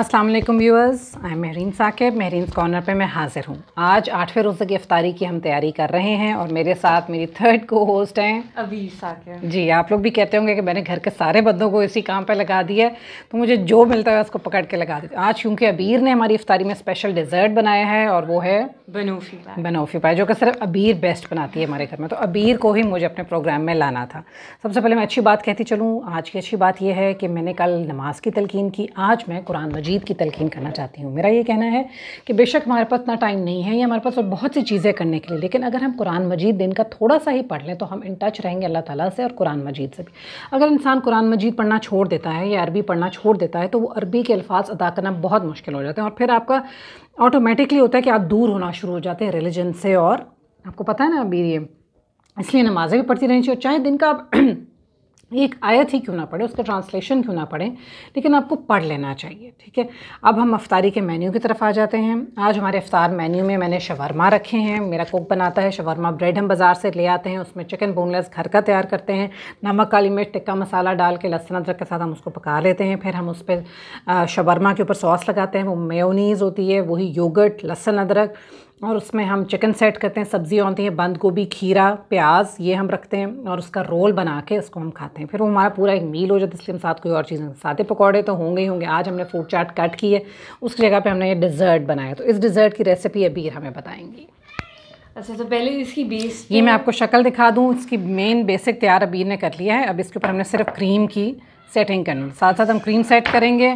अस्सलाम वालेकुम viewers I Mehreen Saqib Mehreen corner पे मैं हाज़िर हूँ आज आठवें रोज़े की अफ्तारी की हम तैयारी कर रहे हैं और मेरे साथ मेरी थर्ड को होस्ट हैं अबीर साकिब जी आप लोग भी कहते होंगे कि मैंने घर के सारे बंदों को इसी काम पे लगा दिया है तो मुझे जो मिलता है उसको पकड़ के लगा देती आज क्योंकि अबीर ने हमारी अफ्तारी में स्पेशल डिज़र्ट बनाया है और वो है बनोफी पाए बनोफी पाए जो कि सिर्फ अबीर बेस्ट बनाती है हमारे घर में तो अबीर को ही मुझे अपने प्रोग्राम में लाना था सबसे पहले मैं अच्छी बात कहती चलूँ आज की अच्छी बात यह है कि मैंने कल नमाज की तलकिन की आज मैं कुरान अजीब की तलखीन करना चाहती हूँ मेरा ये कहना है कि बेशक हमारे पास इतना टाइम नहीं है या हमारे पास और बहुत सी चीज़ें करने के लिए लेकिन अगर हम कुरान मजीद दिन का थोड़ा सा ही पढ़ लें तो हम इन टच रहेंगे अल्लाह ताला से और कुरान मजीद से भी अगर इंसान कुरान मजीद पढ़ना छोड़ देता है या अरबी पढ़ना छोड़ देता है तो वो अरबी के अल्फाज अदा करना बहुत मुश्किल हो जाते हैं और फिर आपका ऑटोमेटिकली होता है कि आप दूर होना शुरू हो जाते हैं रिलीजन से और आपको पता है ना अभी ये इसलिए नमाज़ें भी पढ़ती रहनी चाहिए और चाहे दिन का आप एक आयत ही क्यों ना पढ़े उसका ट्रांसलेशन क्यों ना पढ़ें लेकिन आपको पढ़ लेना चाहिए ठीक है अब हम अफ्तारी के मेन्यू की तरफ आ जाते हैं आज हमारे अफ्तार मेन्यू में मैंने शवरमा रखे हैं मेरा कुक बनाता है शवरमा ब्रेड हम बाज़ार से ले आते हैं उसमें चिकन बोनलेस घर का तैयार करते हैं नमक काली मिर्च टिक्का मसाला डाल के लहसुन अदरक के साथ हम उसको पका लेते हैं फिर हम उस पर शवरमा के ऊपर सॉस लगाते हैं वो मेयोनीज़ होती है वही योगट लहसुन अदरक और उसमें हम चिकन सेट करते हैं सब्ज़ियाँ होती हैं बंद गोभी खीरा प्याज ये हम रखते हैं और उसका रोल बना के उसको हम खाते हैं फिर वो हमारा पूरा एक मील हो जाता है इसलिए हम साथ कोई और चीज़ नहीं सादे पकौड़े तो होंगे ही होंगे आज हमने फूड चाट कट की है उसकी जगह पे हमने ये डिज़र्ट बनाया तो इस डिज़र्ट की रेसिपी अबीर हमें बताएंगी अच्छा तो पहले इसकी बेस ये मैं आपको शक्ल दिखा दूँ इसकी मेन बेसिक तैयार अबीर ने कर लिया है अब इसके ऊपर हमने सिर्फ क्रीम की सेटिंग करनी साथ साथ हम क्रीम सेट करेंगे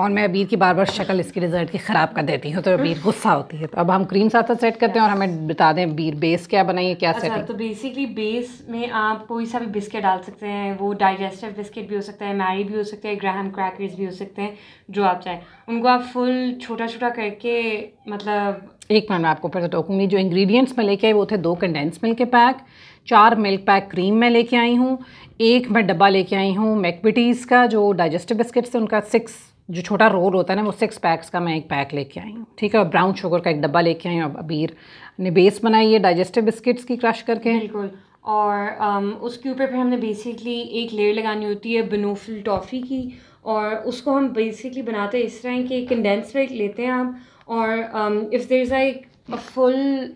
और मैं अबीर की बार बार शक्ल इसके डिज़र्ट की ख़राब कर देती हूँ तो अबीर गुस्सा होती है तो अब हम क्रीम साथ साथ सेट करते हैं और हमें बता दें अबीर बेस क्या बनाइए क्या सेट अच्छा, तो बेसिकली बेस में आप कोई सा भी बिस्किट डाल सकते हैं वो डाइजेस्टिव बिस्किट भी हो सकता है मैरी भी हो सकता है ग्राहम क्रैकर्स भी हो सकते हैं जो आप चाहें उनको आप फुल छोटा छोटा करके मतलब एक मिनट मैं आपको फिर टोकूंगी जो इंग्रेडिएंट्स मैं लेके आई वो थे दो कंडेंस मिल्क के पैक चार मिल्क पैक क्रीम मैं लेके आई हूँ एक मैं डब्बा लेके आई हूँ मैकबिटीज़ का जो डाइजेस्टिव बिस्किट्स थे उनका सिक्स जो छोटा रोल होता है ना वो सिक्स पैक्स का मैं एक पैक लेके आई हूँ ठीक है और ब्राउन शुगर का एक डब्बा लेके आई हूँ अब अबीर ने बेस बनाई है डाइजेस्टिव बिस्किट्स की क्रश करके बिल्कुल और um, उसके ऊपर फिर हमने बेसिकली एक लेयर लगानी होती है बनोफिल टॉफ़ी की और उसको हम बेसिकली बनाते हैं इस तरह कि कंडेंस मिल्क लेते हैं आप और if there is like a full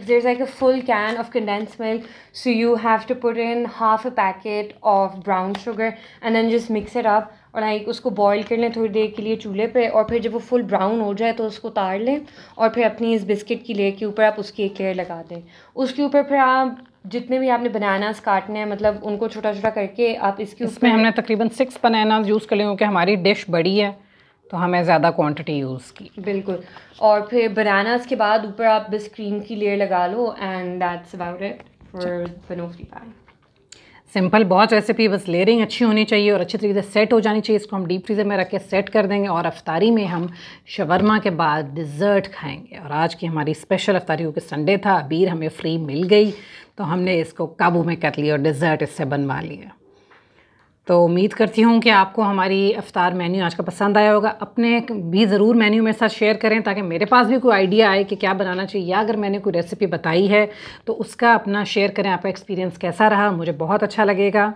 if there's like a full can of condensed milk so you have to put in half a packet of brown sugar and then just mix it up और like उसको boil कर लें थोड़ी देर के लिए चूल्हे पे और फिर जब वो फुल ब्राउन हो जाए तो उसको उतार लें और फिर अपनी इस बिस्किट की लेयर के ऊपर आप उसकी एक लेयर लगा दें उसके ऊपर फिर आप जितने भी आपने बनानास काटने हैं मतलब उनको छोटा छोटा करके आप इसके उसमें हमने तकरीबन सिक्स बनानास यूज़ कर लें क्योंकि हमारी डिश बड़ी है तो हमें ज़्यादा क्वांटिटी यूज़ की बिल्कुल और फिर बनानास के बाद ऊपर आप बस क्रीम की लेयर लगा लो and that's about it for banoffee pan simple बहुत रेसिपी बस लेयरिंग अच्छी होनी चाहिए और अच्छी तरीके से सेट हो जानी चाहिए इसको हम डीप फ्रीज़र में रख के सेट कर देंगे और अफ्तारी में हम शवरमा के बाद डिज़र्ट खाएंगे और आज की हमारी स्पेशल अफ्तारी क्योंकि संडे था अबीर हमें फ्री मिल गई तो हमने इसको काबू में कर लिया और डिज़र्ट इससे बनवा लिया तो उम्मीद करती हूँ कि आपको हमारी अफ्तार मेन्यू आज का पसंद आया होगा अपने भी ज़रूर मेन्यू मेरे साथ शेयर करें ताकि मेरे पास भी कोई आइडिया आए कि क्या बनाना चाहिए या अगर मैंने कोई रेसिपी बताई है तो उसका अपना शेयर करें आपका एक्सपीरियंस कैसा रहा मुझे बहुत अच्छा लगेगा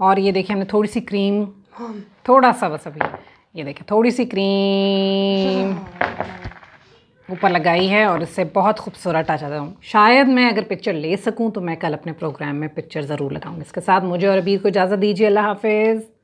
और ये देखिए हमने थोड़ी सी क्रीम हाँ। थोड़ा सा बस अभी ये देखें थोड़ी सी क्रीम ऊपर लगाई है और इससे बहुत खूबसूरत आ जाता हूँ शायद मैं अगर पिक्चर ले सकूँ तो मैं कल अपने प्रोग्राम में पिक्चर ज़रूर लगाऊँगी इसके साथ मुझे और अबीर को इजाज़त दीजिए अल्लाह हाफिज़